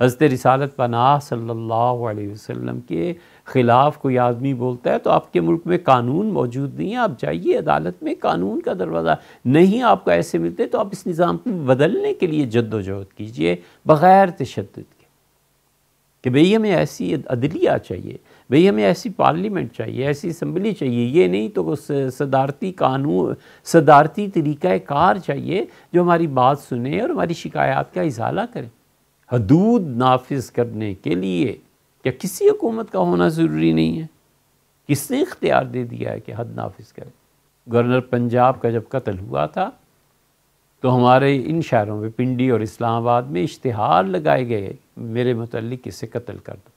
हज़रत रिसालत पनाह सल्लल्लाहु अलैहि वसल्लम के ख़िलाफ़ कोई आदमी बोलता है तो आपके मुल्क में कानून मौजूद नहीं है आप जाइए अदालत में कानून का दरवाज़ा नहीं आपको ऐसे मिलते तो आप इस निज़ाम को बदलने के लिए जद्दोजहद कीजिए बग़ैर तशद के कि भई हमें ऐसी अदलिया चाहिए भई हमें ऐसी पार्लियामेंट चाहिए ऐसी असम्बली चाहिए ये नहीं तो उस सदारती कानून सदारती तरीक़ाकार चाहिए जो हमारी बात सुने और हमारी शिकायत का इजाला करें हदूद नाफिज करने के लिए क्या किसी हुकूमत का होना ज़रूरी नहीं है किसने इख्तियार दे दिया है कि हद नाफिज करें गवर्नर पंजाब का जब कत्ल हुआ था तो हमारे इन शहरों में पिंडी और इस्लामाबाद में इश्तहार लगाए गए मेरे मतलब किसे कत्ल कर दो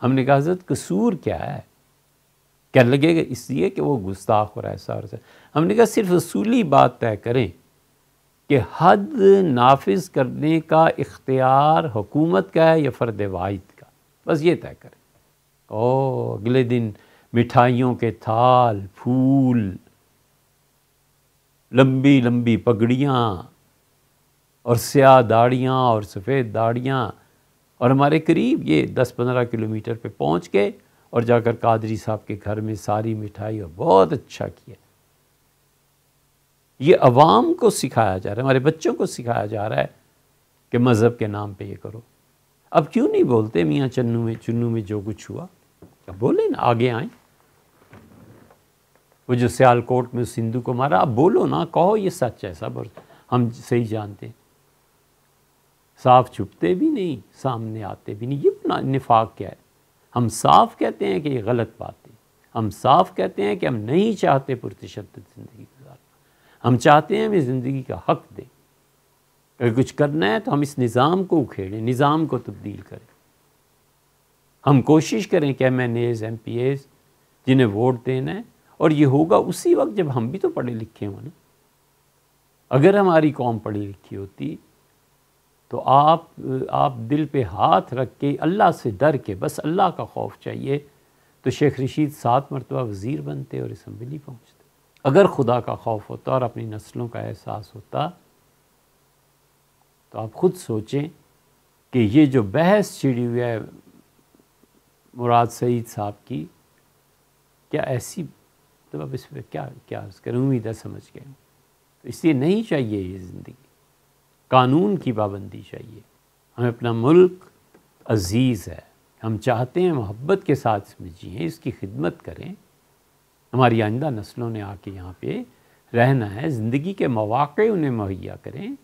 हमने कहा हजरत कसूर क्या है क्या लगेगा इसलिए कि वो गुस्ताख और ऐसा और ऐसा हमने कहा सिर्फ असूली बात तय करें कि हद नाफिज करने का इख्तियार हुकूमत का है या फ़र्द वाहिद का बस ये तय करें ओ अगले दिन मिठाइयों के थाल फूल लंबी लंबी पगड़ियाँ और स्याह दाढ़ियाँ और सफ़ेद दाढ़ियाँ और हमारे करीब ये दस पंद्रह किलोमीटर पे पहुँच गए और जाकर कादरी साहब के घर में सारी मिठाई और बहुत अच्छा किया ये अवाम को सिखाया जा रहा है हमारे बच्चों को सिखाया जा रहा है कि मज़हब के नाम पे ये करो अब क्यों नहीं बोलते मियाँ चन्नू में चुन्नू में जो कुछ हुआ अब बोले ना आगे आए वो जो सियालकोट में उस सिंधु को मारा अब बोलो ना कहो ये सच है सब और हम सही जानते हैं साफ छुपते भी नहीं सामने आते भी नहीं ये निफाक क्या है हम साफ कहते हैं कि ये गलत बात है हम साफ कहते हैं कि हम नहीं चाहते पुरतशद ज़िंदगी हम चाहते हैं हमें ज़िंदगी का हक दें अगर कुछ करना है तो हम इस निज़ाम को उखेड़ें निज़ाम को तब्दील करें हम कोशिश करें कि M N As M P As जिन्हें वोट देना है और ये होगा उसी वक्त जब हम भी तो पढ़े लिखे हों ना अगर हमारी कौम पढ़ी लिखी होती तो आप आप दिल पे हाथ रख के अल्लाह से डर के बस अल्लाह का खौफ चाहिए तो शेख रशीद सात मरतबा वज़ीर बनते और इसम्बली पहुँचते अगर खुदा का खौफ होता और अपनी नस्लों का एहसास होता तो आप खुद सोचें कि ये जो बहस छिड़ी हुई है मुराद सईद साहब की क्या ऐसी तो अब इस पर क्या क्या अर्ज़ करें उम्मीद है समझ गए तो इसलिए नहीं चाहिए ये ज़िंदगी कानून की पाबंदी चाहिए हमें अपना मुल्क अजीज़ है हम चाहते हैं मोहब्बत के साथ इसमें जिएँ इसकी खिदमत करें हमारी आइंदा नस्लों ने आके यहाँ पे रहना है ज़िंदगी के मौाक़े उन्हें मुहैया करें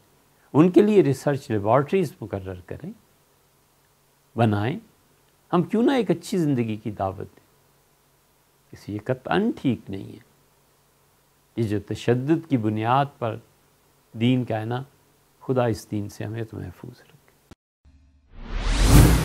उनके लिए रिसर्च लेबॉर्ट्रीज़ मुकर करें बनाएं हम क्यों ना एक अच्छी ज़िंदगी की दावत दें इसलिए कतान ठीक नहीं है ये जो तशद की बुनियाद पर दीन का है ना खुदा इस दीन से हमें तो महफूज रखे